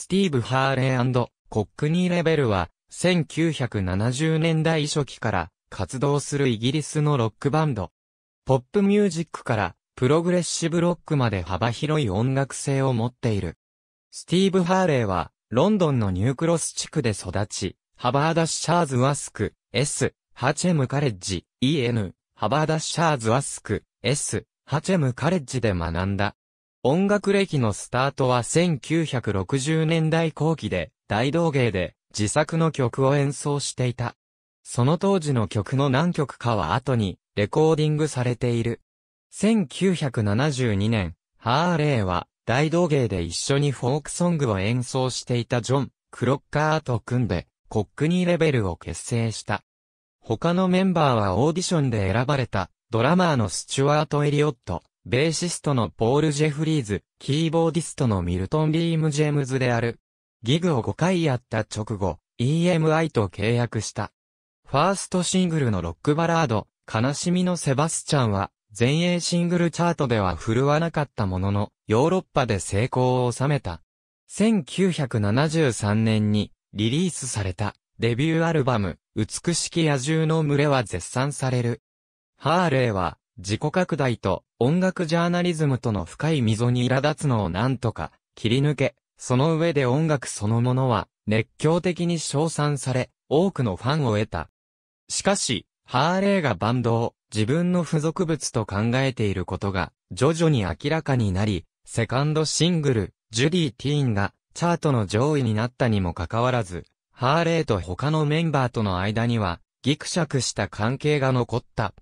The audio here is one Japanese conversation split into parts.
スティーブ・ハーレーコックニー・レベルは、1970年代初期から活動するイギリスのロックバンド。ポップミュージックからプログレッシブロックまで幅広い音楽性を持っている。スティーブ・ハーレーは、ロンドンのニュークロス地区で育ち、ハバーダ・シャーズ・ワスク、S、ハチェム・カレッジ、EN、ハバーダ・シャーズ・ワスク、S、ハチェム・カレッジで学んだ。音楽歴のスタートは1960年代後期で、大道芸で自作の曲を演奏していた。その当時の曲の何曲かは後にレコーディングされている。1972年、ハーレーは大道芸で一緒にフォークソングを演奏していたジョン・クロッカーと組んで、コックニーレベルを結成した。他のメンバーはオーディションで選ばれたドラマーのスチュワート・エリオット、ベーシストのポール・ジェフリーズ、キーボーディストのミルトン・リーム・ジェームズである。ギグを5回やった直後、EMI と契約した。ファーストシングルのロックバラード、悲しみのセバスチャンは、前衛シングルチャートでは振るわなかったものの、ヨーロッパで成功を収めた。1973年にリリースされたデビューアルバム、美しき野獣の群れは絶賛される。ハーレーは自己拡大と音楽ジャーナリズムとの深い溝に苛立つのをなんとか切り抜け、その上で音楽そのものは熱狂的に称賛され、多くのファンを得た。しかし、ハーレーがバンドを自分の付属物と考えていることが徐々に明らかになり、セカンドシングル、ジュディ・ティーンがチャートの上位になったにもかかわらず、ハーレーと他のメンバーとの間にはギクシャクした関係が残った。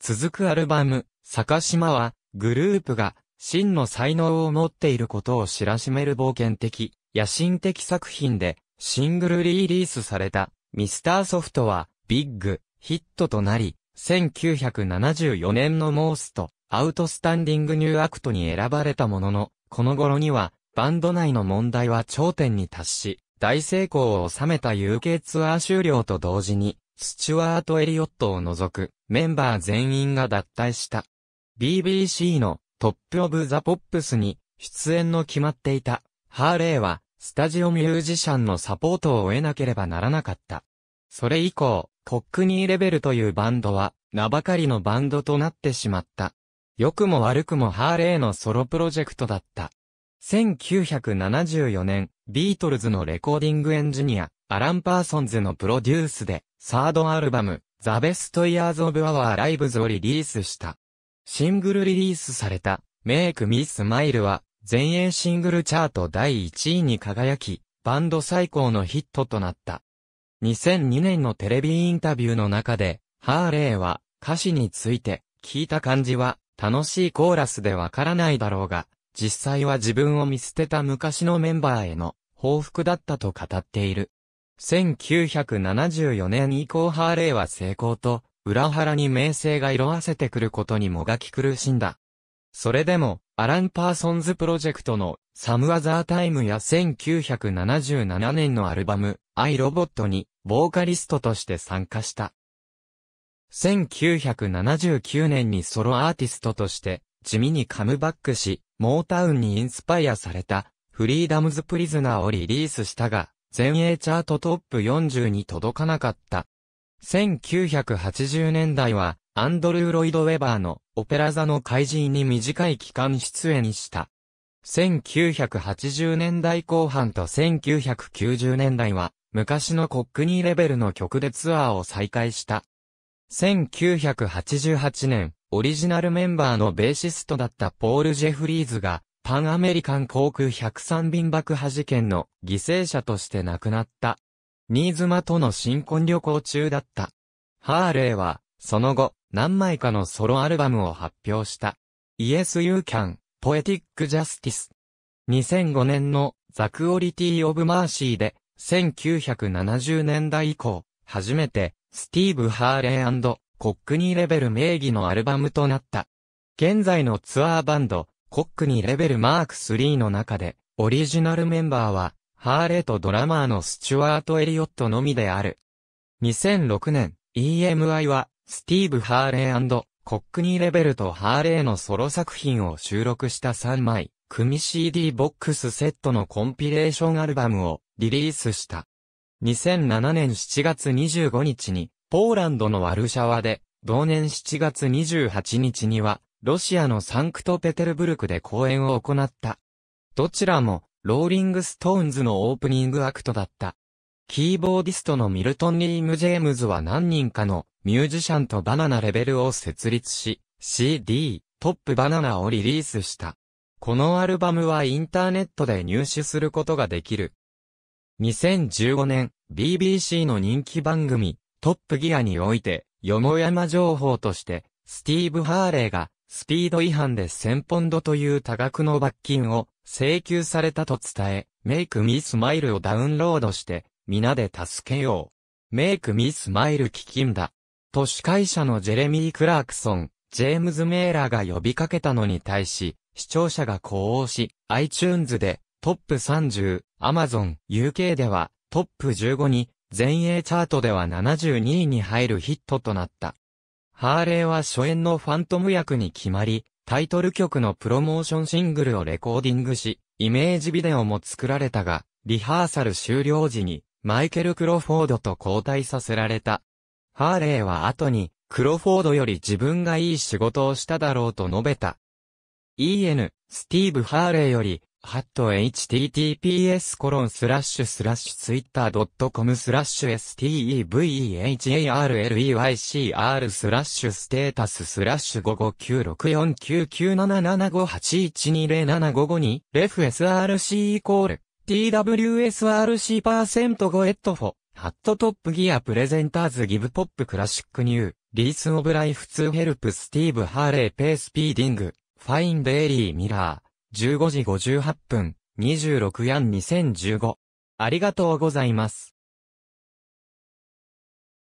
続くアルバム、坂島は、グループが、真の才能を持っていることを知らしめる冒険的、野心的作品で、シングルリリースされた、ミスターソフトは、ビッグ、ヒットとなり、1974年のモースト、アウトスタンディングニューアクトに選ばれたものの、この頃には、バンド内の問題は頂点に達し、大成功を収めた UK ツアー終了と同時に、スチュワート・エリオットを除くメンバー全員が脱退した。BBC のトップオブザポップスに出演の決まっていたハーレーはスタジオミュージシャンのサポートを得なければならなかった。それ以降、コックニーレベルというバンドは名ばかりのバンドとなってしまった。良くも悪くもハーレーのソロプロジェクトだった。1974年、ビートルズのレコーディングエンジニア、アラン・パーソンズのプロデュースで、サードアルバム、ザ・ベスト・イヤーズ・オブ・アワー・ライブズをリリースした。シングルリリースされた、メイクミスマイルは、全英シングルチャート第1位に輝き、バンド最高のヒットとなった。2002年のテレビインタビューの中で、ハーレーは歌詞について、聞いた感じは楽しいコーラスでわからないだろうが、実際は自分を見捨てた昔のメンバーへの報復だったと語っている。1974年以降ハーレーは成功と裏腹に名声が色あせてくることにもがき苦しんだ。それでも、アラン・パーソンズプロジェクトのサム・アザー・タイムや1977年のアルバム、アイ・ロボットに、ボーカリストとして参加した。1979年にソロアーティストとして、地味にカムバックし、モータウンにインスパイアされた、フリーダムズ・プリズナーをリリースしたが、全英チャートトップ40に届かなかった。1980年代は、アンドルー・ロイド・ウェバーのオペラ座の怪人に短い期間出演した。1980年代後半と1990年代は、昔のコックニーレベルの曲でツアーを再開した。1988年、オリジナルメンバーのベーシストだったポール・ジェフリーズが、パンアメリカン航空103便爆破事件の犠牲者として亡くなった。新妻との新婚旅行中だった。ハーレーは、その後、何枚かのソロアルバムを発表した。Yes You Can, Poetic Justice。2005年のザクオリティ・オブ・マーシーで、1970年代以降、初めて、スティーブ・ハーレーコックニーレベル名義のアルバムとなった。現在のツアーバンド、コックニーレベルマーク3の中で、オリジナルメンバーは、ハーレーとドラマーのスチュワート・エリオットのみである。2006年、EMI は、スティーブ・ハーレーコックニー・レベルとハーレーのソロ作品を収録した3枚、組 CD ボックスセットのコンピレーションアルバムをリリースした。2007年7月25日に、ポーランドのワルシャワで、同年7月28日には、ロシアのサンクトペテルブルクで公演を行った。どちらも、ローリングストーンズのオープニングアクトだった。キーボーディストのミルトン・リーム・ジェームズは何人かのミュージシャンとバナナレベルを設立し、CD、トップバナナをリリースした。このアルバムはインターネットで入手することができる。2015年、BBC の人気番組、トップギアにおいて、よもやま情報として、スティーブ・ハーレーが、スピード違反で1000ポンドという多額の罰金を請求されたと伝え、Make Me Smile をダウンロードして、皆で助けよう。Make Me Smile 基金だ。都市会社のジェレミー・クラークソン、ジェームズ・メーラーが呼びかけたのに対し、視聴者が呼応し、iTunes でトップ30、Amazon、UK ではトップ15に、全英チャートでは72位に入るヒットとなった。ハーレーは初演のファントム役に決まり、タイトル曲のプロモーションシングルをレコーディングし、イメージビデオも作られたが、リハーサル終了時に、マイケル・クロフォードと交代させられた。ハーレーは後に、クロフォードより自分がいい仕事をしただろうと述べた。E.N. スティーブ・ハーレーより、ハット https コロンスラッシュスラッシュツイッタードットコムスラッシュ s t e v e h a r l e y c r スラッシュステータススラッシュ5 5 9 6 4 9 9 7 7 5 8 1 2 0 7 5 5 2レフ src イコール twsrc パーセント5エットフォハットトップギアプレゼンターズギブポップクラシックニューリースオブライフツーヘルプスティーブハーレーペースピーディングファインデイリーミラー15時58分、26ヤン2015。ありがとうございます。